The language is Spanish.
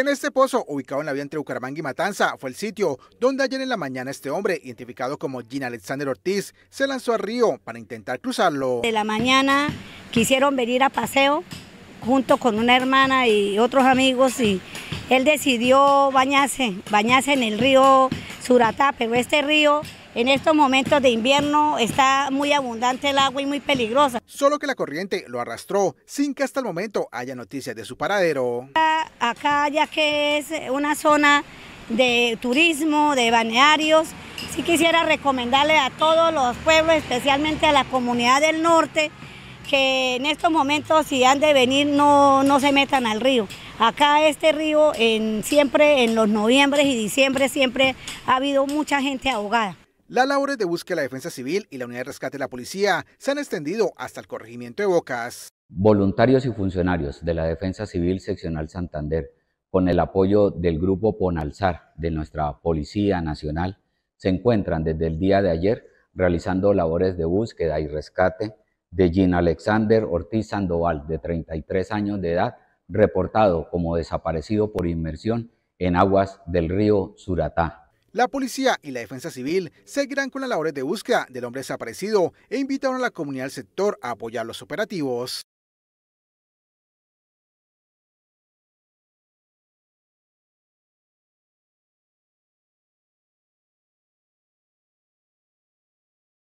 En este pozo, ubicado en la vía entre Bucaramanga y Matanza, fue el sitio donde ayer en la mañana este hombre, identificado como Jean Alexander Ortiz, se lanzó al río para intentar cruzarlo. De la mañana quisieron venir a paseo junto con una hermana y otros amigos y él decidió bañarse, bañarse en el río Suratá, pero este río en estos momentos de invierno está muy abundante el agua y muy peligrosa. Solo que la corriente lo arrastró sin que hasta el momento haya noticias de su paradero. Acá ya que es una zona de turismo, de banearios, sí quisiera recomendarle a todos los pueblos, especialmente a la comunidad del norte, que en estos momentos si han de venir no, no se metan al río. Acá este río siempre en los noviembre y diciembre siempre ha habido mucha gente ahogada. Las labores de búsqueda de la Defensa Civil y la Unidad de Rescate de la Policía se han extendido hasta el corregimiento de Bocas. Voluntarios y funcionarios de la Defensa Civil Seccional Santander, con el apoyo del Grupo Ponalzar de nuestra Policía Nacional, se encuentran desde el día de ayer realizando labores de búsqueda y rescate de Jean Alexander Ortiz Sandoval, de 33 años de edad, reportado como desaparecido por inmersión en aguas del río Suratá, la policía y la defensa civil seguirán con las labores de búsqueda del hombre desaparecido e invitaron a la comunidad del sector a apoyar los operativos.